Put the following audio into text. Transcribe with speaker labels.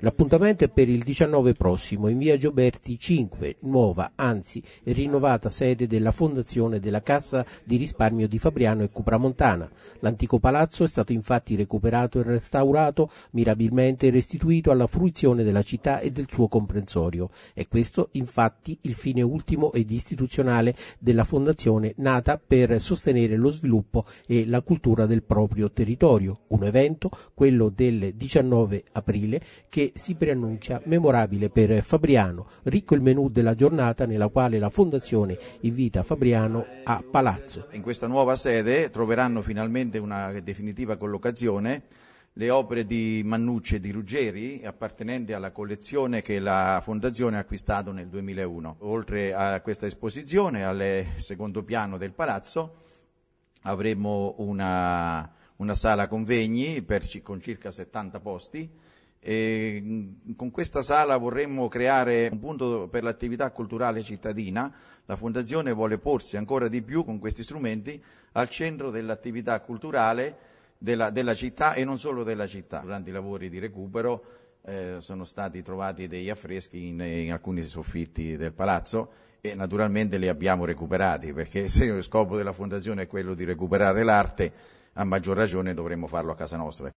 Speaker 1: L'appuntamento è per il 19 prossimo in via Gioberti 5, nuova, anzi rinnovata sede della Fondazione della Cassa di risparmio di Fabriano e Cupramontana. L'antico palazzo è stato infatti recuperato e restaurato, mirabilmente restituito alla fruizione della città e del suo comprensorio. È questo infatti il fine ultimo ed istituzionale della Fondazione nata per sostenere lo sviluppo e la cultura del proprio territorio. Un evento, quello del 19 aprile, che si preannuncia memorabile per Fabriano, ricco il menù della giornata nella quale la Fondazione invita Fabriano a Palazzo.
Speaker 2: In questa nuova sede troveranno finalmente una definitiva collocazione le opere di Mannucci e di Ruggeri appartenenti alla collezione che la Fondazione ha acquistato nel 2001. Oltre a questa esposizione al secondo piano del palazzo avremo una, una sala convegni per, con circa 70 posti e mm, con questa sala vorremmo creare un punto per l'attività culturale cittadina. La Fondazione vuole porsi ancora di più con questi strumenti al centro dell'attività culturale della, della città e non solo della città. Durante i lavori di recupero eh, sono stati trovati degli affreschi in, in alcuni soffitti del palazzo e naturalmente li abbiamo recuperati perché se lo scopo della Fondazione è quello di recuperare l'arte, a maggior ragione dovremmo farlo a casa nostra.